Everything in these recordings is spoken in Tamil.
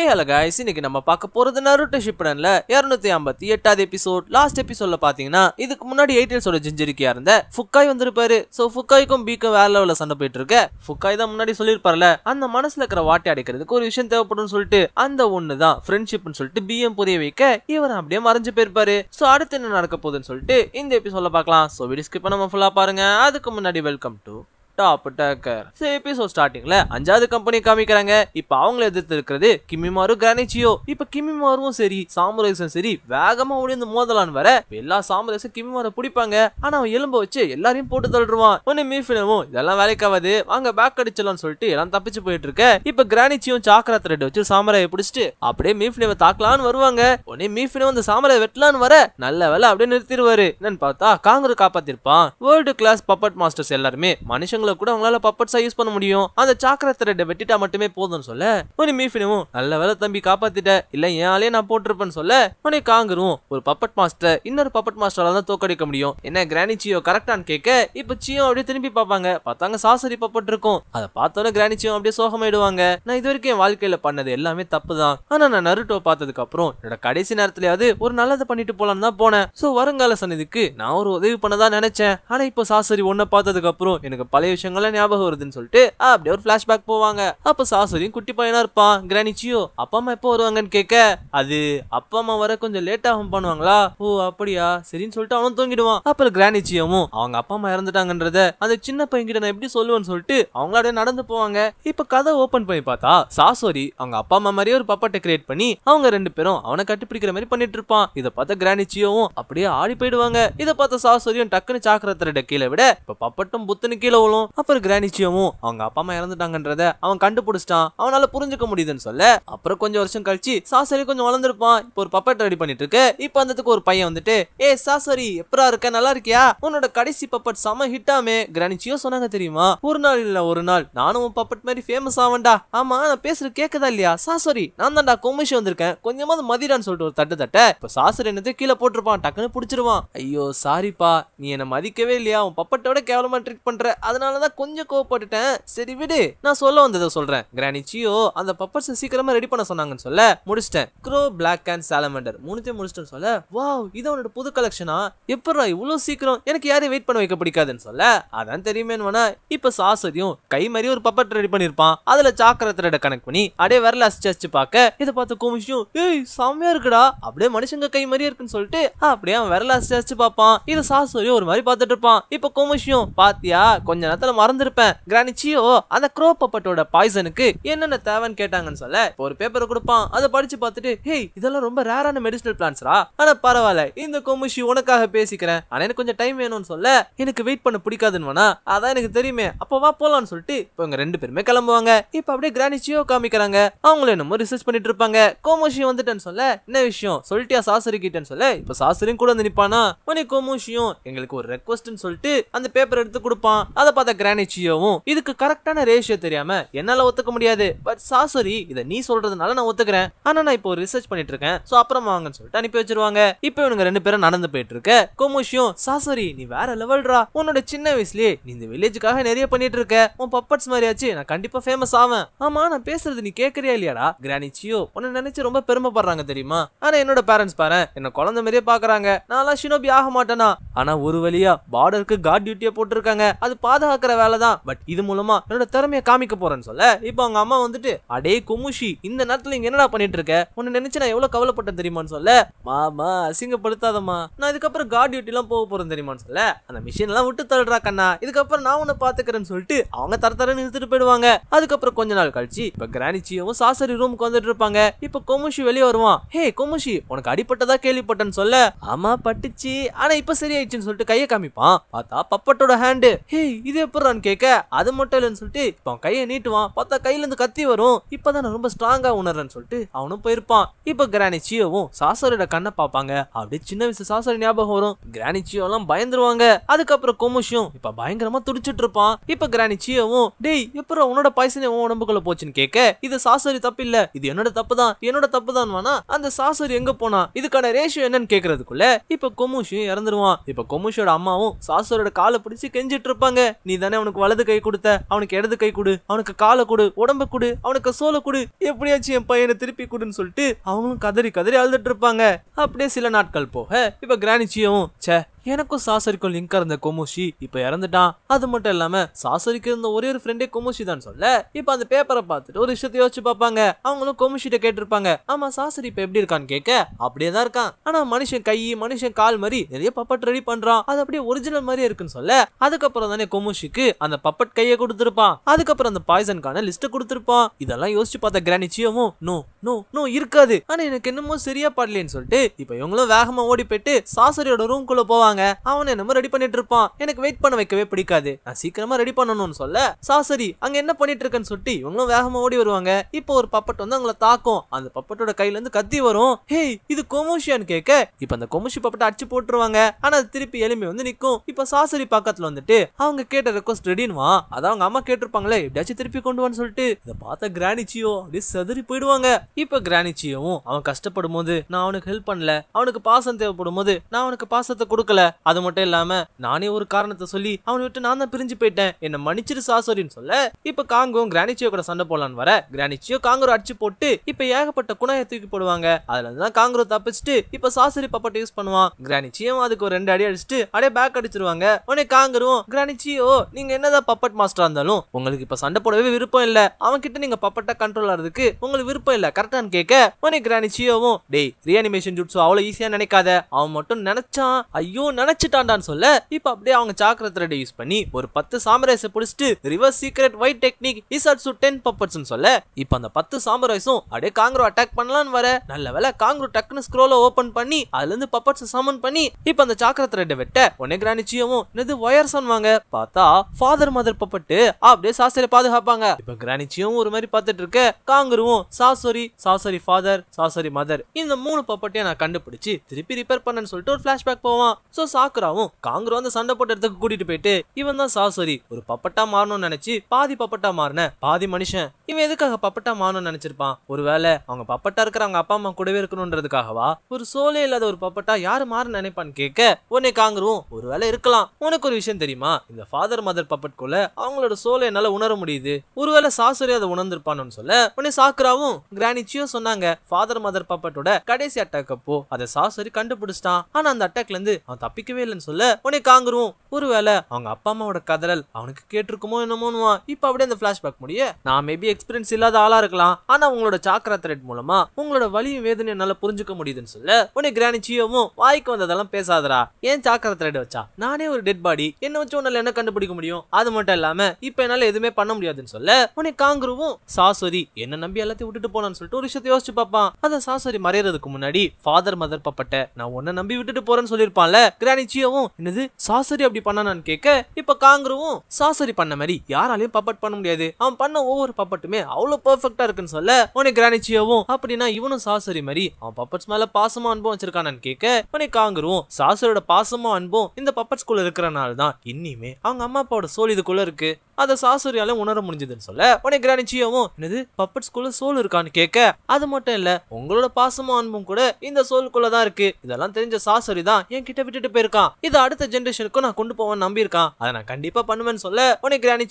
ஹே ஹலோ கைஸ் இன்னைக்கு நம்ம பார்க்க போறது நருட்டோ ஷிப்படன்ல இருநூத்தி ஐம்பத்தி எட்டாவது எபிசோட் லாஸ்ட் எபிசோட்ல பாத்தீங்கன்னா இதுக்கு முன்னாடி எயிட்டியல்ஸோட ஜிஞ்சிரிக்கியா இருந்த ஃபுக்காய் வந்திருப்பாரு சோ ஃபுக்காய்க்கும் பீக்கும் வேற லெவல்ல சண்டை போயிட்டு இருக்க ஃபுக்காய் தான் முன்னாடி சொல்லியிருப்பார்ல அந்த மனசுல இருக்கிற வாட்டி அடைக்கிறதுக்கு ஒரு விஷயம் தேவைப்படும் சொல்லிட்டு அந்த ஒண்ணு தான் ஃப்ரெண்ட்ஷிப்னு சொல்லிட்டு பிஎம் புரிய வைக்க இவர் அப்படியே மறைஞ்சு போயிருப்பாரு சோ அடுத்து என்ன நடக்க போகுதுன்னு சொல்லிட்டு இந்த எபிசோட்ல பார்க்கலாம் சோ வீடியோ ஸ்கிப் நம்ம ஃபுல்லா பாருங்க அதுக்கு முன்னாடி வெல்கம் டு டாப் அட்டாக்கர் சரி எபிசோட் ஸ்டார்டிங்ல அஞ்சாவது கம்பெனி காமிக்கிறாங்க இப்ப அவங்கள எதிர்த்து இருக்கிறது கிமிமாரு கிரானிச்சியோ இப்ப கிமிமாரும் சரி சாமுரைஸும் சரி வேகமா ஓடி இந்த மோதலான் வர எல்லா சாமுரைஸும் கிமிமாரை பிடிப்பாங்க ஆனா அவன் எலும்ப வச்சு எல்லாரையும் போட்டு தள்ளுவான் ஒன்னு மீஃபினமும் இதெல்லாம் வேலைக்காவது வாங்க பேக் அடிச்சலாம்னு சொல்லிட்டு எல்லாம் தப்பிச்சு போயிட்டு இருக்க இப்ப கிரானிச்சியும் சாக்கரா திரட்டு வச்சு சாமராய பிடிச்சிட்டு அப்படியே மீஃபினவை தாக்கலான்னு வருவாங்க உடனே மீஃபினம் அந்த சாமராய வெட்டலான்னு வர நல்ல வேலை அப்படியே நிறுத்திடுவாரு என்னன்னு பார்த்தா காங்கிரஸ் காப்பாத்திருப்பான் வேர்ல்டு கிளாஸ் பப்பட் மாஸ்டர்ஸ் எல்லாருமே மனுஷங்க சாக்குல கூட அவங்களால பப்பட்ஸா யூஸ் பண்ண முடியும் அந்த சாக்கரை திரட்டை வெட்டிட்டா மட்டுமே போதும்னு சொல்ல உனி மீஃபினும் நல்ல வேலை தம்பி காப்பாத்திட்ட இல்லை என் ஆளே நான் போட்டிருப்பேன்னு சொல்ல உனி காங்கரும் ஒரு பப்பட் மாஸ்டர் இன்னொரு பப்பட் மாஸ்டரால தான் தோக்கடிக்க முடியும் என்ன கிரானி சியோ கரெக்டான்னு கேட்க இப்போ சியோ அப்படியே திரும்பி பார்ப்பாங்க பார்த்தாங்க சாசரி பப்பட் இருக்கும் அதை பார்த்தோன்னே கிரானி சியோ அப்படியே சோகமாயிடுவாங்க நான் இது வரைக்கும் என் வாழ்க்கையில் பண்ணது எல்லாமே தப்பு தான் ஆனால் நான் நருட்டோ பார்த்ததுக்கு அப்புறம் என்னோட கடைசி நேரத்துலயாவது ஒரு நல்லதை பண்ணிட்டு போலான்னு தான் போனேன் ஸோ வருங்கால சன்னதிக்கு நான் ஒரு உதவி பண்ணதான் நினைச்சேன் ஆனால் இப்போ சாசரி ஒன்றை பார்த்ததுக்கு அப்புறம் எனக்கு பழைய விஷயங்கள்லாம் ஞாபகம் வருதுன்னு சொல்லிட்டு அப்படியே ஒரு ஃபிளாஷ்பேக் போவாங்க அப்ப சாசுரியும் குட்டி பையனா இருப்பான் கிரானிச்சியோ அப்பா அம்மா எப்போ வருவாங்கன்னு கேட்க அது அப்பா அம்மா வர கொஞ்சம் லேட் ஆகும் பண்ணுவாங்களா ஓ அப்படியா சரின்னு சொல்லிட்டு அவனும் தூங்கிடுவான் அப்புறம் கிரானிச்சியமும் அவங்க அப்பா அம்மா இறந்துட்டாங்கன்றத அந்த சின்ன பையன் கிட்ட நான் எப்படி சொல்லுவேன்னு சொல்லிட்டு அவங்கள அப்படியே நடந்து போவாங்க இப்ப கதை ஓபன் பண்ணி பார்த்தா சாசோரி அவங்க அப்பா அம்மா மாதிரியே ஒரு பப்பாட்டை கிரியேட் பண்ணி அவங்க ரெண்டு பேரும் அவனை கட்டுப்பிடிக்கிற மாதிரி பண்ணிட்டு இருப்பான் இதை பார்த்தா கிரானிச்சியவும் அப்படியே ஆடி போயிடுவாங்க இதை பார்த்த சாசோரியும் டக்குன்னு சாக்கரத்திரட கீழே விட இப்ப பப்பட்டும் புத்துன்னு கீழே விழும் அப்புறம் கிரானிச்சியமும் அவங்க அப்பா அம்மா இறந்துட்டாங்கன்றத அவன் கண்டுபிடிச்சிட்டான் அவனால புரிஞ்சுக்க முடியுதுன்னு சொல்ல அப்புறம் கொஞ்சம் வருஷம் கழிச்சு சாசரி கொஞ்சம் வளர்ந்துருப்பான் இப்போ ஒரு பப்பட் ரெடி பண்ணிட்டு இருக்கு இப்போ அந்தத்துக்கு ஒரு பையன் வந்துட்டு ஏ சாசரி எப்படா இருக்க நல்லா இருக்கியா உன்னோட கடைசி பப்பட் சம ஹிட்டாமே கிரானிச்சியோ சொன்னாங்க தெரியுமா ஒரு நாள் இல்ல ஒரு நாள் நானும் பப்பட் மாதிரி ஃபேமஸ் ஆவண்டா ஆமா நான் பேசுறது கேக்குதா இல்லையா சாசரி நான் தான்டா கொமிஷி வந்திருக்கேன் கொஞ்சமாவது மதிடான்னு சொல்லிட்டு ஒரு தட்டு தட்ட இப்ப சாசரி என்னது கீழே போட்டிருப்பான் டக்குன்னு பிடிச்சிருவான் ஐயோ சாரிப்பா நீ என்ன மதிக்கவே இல்லையா உன் பப்பட்டோட கேவலமா ட்ரீட் பண்ற அதனால அதனால தான் கொஞ்சம் கோவப்பட்டுட்டேன் சரி விடு நான் சொல்ல வந்ததை சொல்றேன் கிரானிச்சியோ அந்த பப்பர்ஸை சீக்கிரமா ரெடி பண்ண சொன்னாங்கன்னு சொல்ல முடிச்சிட்டேன் க்ரோ பிளாக் அண்ட் சாலமண்டர் மூணுத்தையும் முடிச்சிட்டேன்னு சொல்ல வாவ் இது அவனோட புது கலெக்ஷனா எப்படா இவ்வளோ சீக்கிரம் எனக்கு யாரையும் வெயிட் பண்ண வைக்க பிடிக்காதுன்னு சொல்ல அதான் தெரியுமே வேணா இப்போ சாசரியும் கை மாதிரி ஒரு பப்பர் ரெடி பண்ணியிருப்பான் அதில் சாக்கர த்ரெட கனெக்ட் பண்ணி அப்படியே விரல அசிச்சு அசிச்சு பார்க்க இதை பார்த்து கோமிஷியும் ஏய் செம்மையா இருக்குடா அப்படியே மனுஷங்க கை மாதிரியே இருக்குன்னு சொல்லிட்டு அப்படியே அவன் விரல அசிச்சு அசிச்சு பார்ப்பான் இதை சாசரியும் ஒரு மாதிரி பார்த்துட்டு இருப்பான் இப்போ கோமிஷியும் பாத்தியா கொஞ்ச நேரத்தில் நேரத்துல மறந்துருப்பேன் கிரானிச்சியோ அந்த க்ரோ பப்பட்டோட பாய்சனுக்கு என்னென்ன தேவைன்னு கேட்டாங்கன்னு சொல்ல ஒரு பேப்பரை கொடுப்பான் அதை படிச்சு பார்த்துட்டு ஹேய் இதெல்லாம் ரொம்ப ரேரான மெடிசனல் பிளான்ஸ்ரா ஆனா பரவாயில்ல இந்த கொமுஷி உனக்காக பேசிக்கிறேன் ஆனா எனக்கு கொஞ்சம் டைம் வேணும்னு சொல்ல எனக்கு வெயிட் பண்ண பிடிக்காதுன்னு வேணா அதான் எனக்கு தெரியுமே அப்போ வா போலான்னு சொல்லிட்டு இப்போ இவங்க ரெண்டு பேருமே கிளம்புவாங்க இப்போ அப்படியே கிரானிச்சியோ காமிக்கிறாங்க அவங்களும் என்னமோ ரிசர்ச் பண்ணிட்டு இருப்பாங்க கோமுஷி வந்துட்டேன்னு சொல்ல என்ன விஷயம் சொல்லிட்டியா சாசரி கிட்டேன்னு சொல்ல இப்போ சாசரியும் கூட வந்து நிப்பானா உனக்கு கோமுஷியும் எங்களுக்கு ஒரு ரெக்வஸ்ட்னு சொல்லிட்டு அந்த பேப்பர் எடுத்து கொடுப்பான் அதை பார்த்து இல்லாத கிரானிச்சியோவும் இதுக்கு கரெக்டான ரேஷியோ தெரியாம என்னால ஒத்துக்க முடியாது பட் சாசரி இதை நீ சொல்றதுனால நான் ஒத்துக்கிறேன் ஆனா நான் இப்போ ரிசர்ச் பண்ணிட்டு இருக்கேன் சோ அப்புறம் வாங்கன்னு சொல்லிட்டு அனுப்பி வச்சிருவாங்க இப்போ இவனுங்க ரெண்டு பேரும் நடந்து போயிட்டு இருக்க கோமுஷியும் சாசரி நீ வேற லெவல்ரா உன்னோட சின்ன வயசுலயே நீ இந்த வில்லேஜுக்காக நிறைய பண்ணிட்டு இருக்க உன் பப்பட்ஸ் மாதிரியாச்சு நான் கண்டிப்பா ஃபேமஸ் ஆவேன் ஆமா நான் பேசுறது நீ கேக்குறியா இல்லையாடா கிரானிச்சியோ உன்னை நினைச்சு ரொம்ப பெருமைப்படுறாங்க தெரியுமா ஆனா என்னோட பேரண்ட்ஸ் பாரு என்ன குழந்தை மாதிரியே பாக்குறாங்க நான்லாம் ஷினோபி ஆக மாட்டேனா ஆனா ஒரு வழியா பார்டருக்கு கார்ட் டியூட்டியா போட்டிருக்காங்க அது பாதுகாக்க பார்க்குற வேலை தான் பட் இது மூலமாக என்னோட திறமையை காமிக்க போகிறேன்னு சொல்ல இப்போ அவங்க அம்மா வந்துட்டு அடே குமுஷி இந்த நேரத்தில் இங்கே என்னடா பண்ணிட்டு இருக்க உன்ன நினச்சி நான் எவ்வளோ கவலைப்பட்டேன் தெரியுமான்னு சொல்ல மாமா அசிங்கப்படுத்தாதம்மா நான் இதுக்கப்புறம் கார்டு எல்லாம் போக போகிறேன் தெரியுமான்னு சொல்ல அந்த மிஷின் எல்லாம் விட்டு தள்ளுறா கண்ணா இதுக்கப்புறம் நான் உன்னை பாத்துக்கிறேன்னு சொல்லிட்டு அவங்க தர தரன்னு இழுத்துட்டு போயிடுவாங்க அதுக்கப்புறம் கொஞ்ச நாள் கழிச்சு இப்போ கிரானிச்சியும் சாசரி ரூமுக்கு வந்துட்டு இருப்பாங்க இப்போ கொமுஷி வெளியே வருவான் ஹே கொமுஷி உனக்கு அடிப்பட்டதா கேள்விப்பட்டேன்னு சொல்ல ஆமா பட்டுச்சு ஆனா இப்ப சரியாயிடுச்சுன்னு சொல்லிட்டு கையை காமிப்பான் பார்த்தா பப்பட்டோட ஹேண்டு ஹே இது எப்படிறான்னு கேட்க அது மட்டும் இல்லைன்னு சொல்லிட்டு இப்போ அவன் கையை நீட்டுவான் பார்த்தா கையில இருந்து கத்தி வரும் இப்பதான் ரொம்ப ஸ்ட்ராங்கா உணர்றேன் சொல்லிட்டு அவனும் போயிருப்பான் இப்ப கிரானி சியோவும் சாசரோட கண்ணை பார்ப்பாங்க அப்படியே சின்ன வயசு சாசர் ஞாபகம் வரும் கிரானி எல்லாம் பயந்துருவாங்க அதுக்கப்புறம் கொமுஷியும் இப்ப பயங்கரமா துடிச்சிட்டு இருப்பான் இப்ப கிரானி சியோவும் டேய் எப்போ உன்னோட பாய்சனே உன் உடம்புக்குள்ள போச்சுன்னு கேட்க இது சாசரி தப்பு இல்ல இது என்னோட தப்பு தான் என்னோட தப்பு தான் வேணா அந்த சாசரி எங்க போனா இதுக்கான ரேஷியோ என்னன்னு கேக்குறதுக்குள்ள இப்ப கொமுஷியும் இறந்துருவான் இப்ப கொமுஷோட அம்மாவும் சாசரோட காலை பிடிச்சு கெஞ்சிட்டு இருப்பாங்க நீ தானே அவனுக்கு வலது கை கொடுத்த அவனுக்கு இடது கை கொடு அவனுக்கு காலை கொடு உடம்ப கொடு அவனுக்கு சோலை கொடு எப்படியாச்சும் என் பையனை திருப்பி கொடுன்னு சொல்லிட்டு அவங்களும் கதறி கதறி அழுதுட்டு இருப்பாங்க அப்படியே சில நாட்கள் போக இப்ப கிரானிச்சியும் சே எனக்கும் சாசரிக்கும் லிங்க் இருந்த கொமுஷி இப்ப இறந்துட்டான் அது மட்டும் இல்லாம சாசரிக்கு இருந்த ஒரே ஒரு ஃப்ரெண்டே கொமுஷி தான் சொல்ல இப்ப அந்த பேப்பரை பார்த்துட்டு ஒரு விஷயத்த யோசிச்சு பார்ப்பாங்க அவங்களும் கொமுஷிட்ட கேட்டிருப்பாங்க ஆமா சாசரி இப்ப எப்படி இருக்கான்னு கேட்க அப்படியே தான் இருக்கான் ஆனா மனுஷன் கை மனுஷன் கால் மாதிரி நிறைய பப்பட் ரெடி பண்றான் அது அப்படியே ஒரிஜினல் மாதிரியே இருக்குன்னு சொல்ல அதுக்கப்புறம் தானே கொமுஷிக்கு அந்த பப்பட் கையை கொடுத்துருப்பான் அதுக்கப்புறம் அந்த பாய்சனுக்கான லிஸ்ட் கொடுத்துருப்பான் இதெல்லாம் யோசிச்சு பார்த்த கிரானிச்சியமும் நோ நோ நோ இருக்காது ஆனா எனக்கு என்னமோ சரியா பாடலன்னு சொல்லிட்டு இப்ப இவங்களும் வேகமா ஓடி போயிட்டு சாசரியோட குள்ள போவாங்க சொல்றாங்க அவன் என்னமோ ரெடி பண்ணிட்டு இருப்பான் எனக்கு வெயிட் பண்ண வைக்கவே பிடிக்காது நான் சீக்கிரமா ரெடி பண்ணணும்னு சொல்ல சாசரி அங்க என்ன பண்ணிட்டு இருக்கேன்னு சொல்லிட்டு இவங்களும் வேகமா ஓடி வருவாங்க இப்போ ஒரு பப்பட் வந்து அவங்கள தாக்கும் அந்த பப்பட்டோட கையில இருந்து கத்தி வரும் ஹேய் இது கொமோஷியான்னு கேட்க இப்ப அந்த கொமோஷி பப்பட்டை அடிச்சு போட்டுருவாங்க ஆனா அது திருப்பி எலும்பி வந்து நிக்கும் இப்ப சாசரி பக்கத்துல வந்துட்டு அவங்க கேட்ட ரெக்வஸ்ட் ரெடின்வா அதான் அவங்க அம்மா கேட்டிருப்பாங்களே எப்படியாச்சும் திருப்பி கொண்டு வான்னு சொல்லிட்டு இதை பார்த்த கிரானிச்சியோ அப்படியே சதுரி போயிடுவாங்க இப்ப கிரானிச்சியோவும் அவன் கஷ்டப்படும் போது நான் அவனுக்கு ஹெல்ப் பண்ணல அவனுக்கு பாசம் தேவைப்படும் போது நான் அவனுக்கு பாசத்தை கொடுக்கல அது மட்டும் இல்லாம நானே ஒரு காரணத்தை சொல்லி அவனை விட்டு நான் தான் பிரிஞ்சு போயிட்டேன் என்ன மன்னிச்சிரு சாசோரின்னு சொல்ல இப்ப காங்கும் கிரானிச்சியோ கூட சண்டை போலான்னு வர கிரானிச்சியோ காங்கரோ அடிச்சு போட்டு இப்ப ஏகப்பட்ட குணாய தூக்கி போடுவாங்க அதுல இருந்துதான் காங்கரோ தப்பிச்சுட்டு இப்ப சாசரி பப்பட்டை யூஸ் பண்ணுவான் கிரானிச்சியும் அதுக்கு ஒரு ரெண்டு அடி அடிச்சுட்டு அப்படியே பேக் அடிச்சிருவாங்க உடனே காங்கரும் கிரானிச்சியோ நீங்க என்னதான் பப்பட் மாஸ்டர் இருந்தாலும் உங்களுக்கு இப்ப சண்டை போடவே விருப்பம் இல்ல அவன் கிட்ட நீங்க பப்பட்டா கண்ட்ரோல் ஆறதுக்கு உங்களுக்கு விருப்பம் இல்ல கரெக்டான்னு கேட்க உடனே கிரானிச்சியோவும் டேய் ரீஅனிமேஷன் ஜூட்ஸோ அவ்வளவு ஈஸியா நினைக்காத அவன் மட்டும் நினைச்சான் ஐயோ அவன் நினைச்சிட்டான்டான்னு சொல்ல இப்போ அப்படியே அவங்க சாக்கர த்ரெட் யூஸ் பண்ணி ஒரு பத்து சாமரைஸை பிடிச்சிட்டு reverse secret white technique is இசாட்சு டென் பப்பட்ஸ்னு சொல்ல இப்போ அந்த பத்து சாம்ராய்ஸும் அப்படியே காங்க்ரோ அட்டாக் பண்ணலான்னு வர நல்ல வேலை காங்க்ரோ டக்குன்னு ஸ்க்ரோல ஓப்பன் பண்ணி அதுல இருந்து பப்பட்ஸ் சமன் பண்ணி இப்போ அந்த சாக்கர த்ரெட்டை வெட்ட உடனே கிரானிச்சியவும் என்னது ஒயர்ஸ் சொன்னாங்க பார்த்தா ஃபாதர் மதர் பப்பட்டு அப்படியே சாசரை பாதுகாப்பாங்க இப்போ கிரானிச்சியும் ஒரு மாதிரி பார்த்துட்டு இருக்க காங்கருவும் சாசரி சாசரி ஃபாதர் சாசரி மதர் இந்த மூணு பப்பட்டையும் நான் கண்டுபிடிச்சி திருப்பி ரிப்பேர் பண்ணன்னு சொல்லிட்டு ஒரு ஃபிளாஷ்பேக் போவான் ஸோ சாக்குராவும் காங்கரோ வந்து சண்டை போட்ட இடத்துக்கு கூட்டிட்டு போயிட்டு இவன் தான் சாசரி ஒரு பப்பட்டா மாறணும்னு நினைச்சு பாதி பப்பட்டா மாறின பாதி மனுஷன் இவன் எதுக்காக பப்பட்டா மாறணும்னு நினைச்சிருப்பான் ஒருவேளை அவங்க பப்பட்டா இருக்கிற அவங்க அப்பா அம்மா கூடவே இருக்கணும்ன்றதுக்காகவா ஒரு சோலே இல்லாத ஒரு பப்பட்டா யாரு மாற நினைப்பான்னு கேட்க உன்னை காங்கரும் ஒருவேளை இருக்கலாம் உனக்கு ஒரு விஷயம் தெரியுமா இந்த ஃபாதர் மதர் பப்பட் குள்ள அவங்களோட சோலை என்னால உணர முடியுது ஒருவேளை சாசுரி அதை உணர்ந்திருப்பான்னு சொல்ல உன்னை சாக்குராவும் கிரானிச்சியோ சொன்னாங்க ஃபாதர் மதர் பப்பட்டோட கடைசி அட்டாக் அப்போ அதை சாசுரி கண்டுபிடிச்சிட்டான் ஆனா அந்த அட்டாக்ல இருந்து அவன் தப்பிக்கவே இல்லைன்னு சொல்ல உனே காங்குருவோம் ஒருவேளை அவங்க அப்பா அம்மாவோட கதறல் அவனுக்கு கேட்டிருக்குமோ என்னமோனுவா இப்போ அப்படியே அந்த ஃபிளாஷ்பேக் முடிய நான் மேபி எக்ஸ்பீரியன்ஸ் இல்லாத ஆளா இருக்கலாம் ஆனா உங்களோட சாக்கர த்ரெட் மூலமா உங்களோட வலியும் வேதனை என்னால புரிஞ்சுக்க முடியுதுன்னு சொல்ல உனே கிராணி சியோவும் வாய்க்கு வந்ததெல்லாம் பேசாதரா ஏன் சாக்கர த்ரெட் வச்சா நானே ஒரு டெட் பாடி என்ன வச்சு உன்னால என்ன கண்டுபிடிக்க முடியும் அது மட்டும் இல்லாம இப்ப என்னால எதுவுமே பண்ண முடியாதுன்னு சொல்ல உனே காங்குருவும் சாஸ்வதி என்ன நம்பி எல்லாத்தையும் விட்டுட்டு போனான்னு சொல்லிட்டு ஒரு விஷயத்தை யோசிச்சு பார்ப்பான் அதை சாஸ்வதி மறையறதுக்கு முன்னாடி ஃபாதர் மதர் பப்பட்ட நான் உன்னை நம்பி விட்டுட்டு போறேன்னு சொல்லியிருப்பான்ல கிரானிச்சியாவும் என்னது சாசரி அப்படி பண்ணானான்னு கேட்க இப்ப காங்கருவும் சாசரி பண்ண மாதிரி யாராலையும் பப்பட் பண்ண முடியாது அவன் பண்ண ஒவ்வொரு பப்பட்டுமே அவ்வளவு பெர்ஃபெக்டா இருக்குன்னு சொல்ல உனக்கு கிரானிச்சியாவும் அப்படின்னா இவனும் சாசரி மாதிரி அவன் பப்பட்ஸ் மேல பாசமா அன்பும் வச்சிருக்கானான்னு கேட்க உனக்கு காங்கருவும் சாசரோட பாசமும் அன்பும் இந்த பப்பட்ஸ்குள்ள இருக்கிறனால தான் இன்னியுமே அவங்க அம்மா அப்பாவோட சோல் இதுக்குள்ள இருக்கு அதை சாசுரியால உணர முடிஞ்சதுன்னு சொல்ல உனக்கு கிரானி என்னது பப்பட் ஸ்கூல்ல சோல் இருக்கான்னு கேட்க அது மட்டும் இல்ல உங்களோட பாசமும் அன்பும் கூட இந்த சோலுக்குள்ளதான் தான் இருக்கு இதெல்லாம் தெரிஞ்ச சாசுரி தான் என் கிட்ட விட்டுட்டு போயிருக்கான் இதை அடுத்த ஜென்ரேஷனுக்கும் நான் கொண்டு போவேன் நம்பியிருக்கான் அதை நான் கண்டிப்பா பண்ணுவேன்னு சொல்ல உனக்கு கிரானி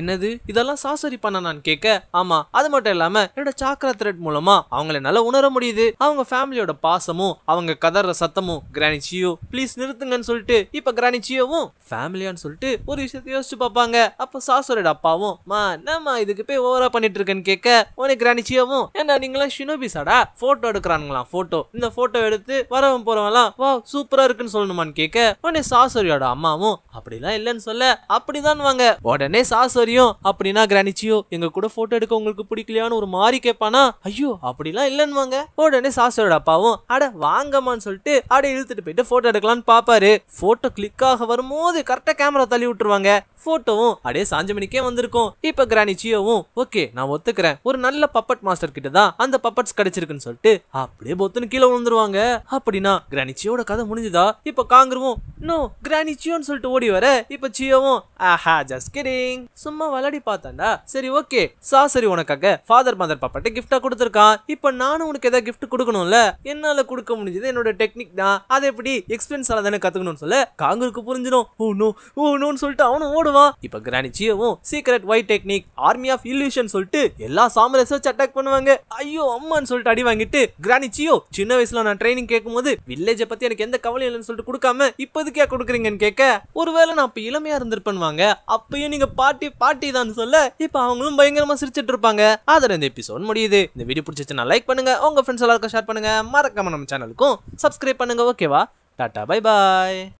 என்னது இதெல்லாம் சாசுரி நான் கேட்க ஆமா அது மட்டும் இல்லாம என்னோட சாக்கரா த்ரெட் மூலமா அவங்களை நல்லா உணர முடியுது அவங்க ஃபேமிலியோட பாசமும் அவங்க கதற சத்தமும் கிரானிச்சியோ ப்ளீஸ் நிறுத்துங்கன்னு சொல்லிட்டு இப்ப கிரானிச்சியோவும் ஃபேமிலியான்னு சொல்லிட்டு ஒரு விஷயத்தை யோசிச்சு பார்ப்பாங்க அப்ப அப்போ சாசோரோட அப்பாவும் மா என்னம்மா இதுக்கு போய் ஓவரா பண்ணிட்டு இருக்கேன்னு கேட்க உனக்கு ராணிச்சியாவும் ஏன்னா நீங்களாம் ஷினோபிஸாடா போட்டோ எடுக்கிறானுங்களா போட்டோ இந்த போட்டோ எடுத்து வரவன் போறவன்லாம் வா சூப்பரா இருக்குன்னு சொல்லணுமான்னு கேட்க உடனே சாசோரியோட அம்மாவும் அப்படிலாம் இல்லைன்னு சொல்ல அப்படிதான் வாங்க உடனே சாசோரியும் அப்படின்னா கிரானிச்சியோ எங்க கூட போட்டோ எடுக்க உங்களுக்கு பிடிக்கலையான்னு ஒரு மாதிரி கேட்பானா ஐயோ அப்படிலாம் இல்லைன்னு வாங்க உடனே சாசோரோட அப்பாவும் அட வாங்கம்மான்னு சொல்லிட்டு அப்படியே இழுத்துட்டு போயிட்டு போட்டோ எடுக்கலான்னு பாப்பாரு போட்டோ கிளிக் ஆக வரும்போது கரெக்டா கேமரா தள்ளி விட்டுருவாங்க போட்டோவும் அடே வயசு அஞ்சு மணிக்கே வந்திருக்கும் இப்ப கிரானி சியோவும் ஓகே நான் ஒத்துக்கிறேன் ஒரு நல்ல பப்பட் மாஸ்டர் கிட்ட தான் அந்த பப்பட்ஸ் கிடைச்சிருக்குன்னு சொல்லிட்டு அப்படியே பொத்துன்னு கீழே விழுந்துருவாங்க அப்படின்னா கிரானி சியோட கதை முடிஞ்சுதா இப்ப காங்கிருவும் நோ கிரானி சியோன்னு சொல்லிட்டு ஓடி வர இப்ப சியோவும் ஆஹா ஜஸ்ட் கிடிங் சும்மா விளையாடி பார்த்தாண்டா சரி ஓகே சாசரி உனக்காக ஃபாதர் மதர் பாப்பாட்ட கிஃப்டா கொடுத்துருக்கான் இப்ப நானும் உனக்கு ஏதாவது கிஃப்ட் கொடுக்கணும்ல என்னால கொடுக்க முடிஞ்சது என்னோட டெக்னிக் தான் அதை எப்படி எக்ஸ்பீரியன்ஸ் தானே கத்துக்கணும்னு சொல்ல காங்கிருக்கு புரிஞ்சிடும் oh oh, no oh oh, நோன்னு சொல்லிட்டு அவனும் ஓடுவான் இப்ப கிரானி ஜியோவும் secret white technique army of illusion சொல்லிட்டு எல்லா சாம் அட்டாக் பண்ணுவாங்க ஐயோ அம்மான்னு சொல்லிட்டு அடி வாங்கிட்டு ஜியோ சின்ன வயசுல நான் ட்ரைனிங் கேட்கும்போது வில்லேஜ வில்லேஜை பத்தி எனக்கு எந்த கவலையும் இல்லைன்னு சொல்லிட்டு கொடுக்காம இப்போதுக்கே கொடுக்குறீங்கன்னு கேட்க ஒருவேளை நான் இப்ப இளமையா இருந்திருப்பேன்வாங்க அப்பயும் நீங்க பாட்டி பாட்டி தான் சொல்ல இப்ப அவங்களும் பயங்கரமா சிரிச்சிட்டு இருப்பாங்க அதர் இந்த எபிசோட் முடியுது இந்த வீடியோ பிடிச்சிச்சுன்னா லைக் பண்ணுங்க உங்க ஃப்ரெண்ட்ஸ் எல்லாருக்கும் ஷேர் பண்ணுங்க மறக்காம நம்ம சேனலுக்கும் சப்ஸ்கிரைப் பண்ணுங்க ஓகேவா டாட்டா பை பாய்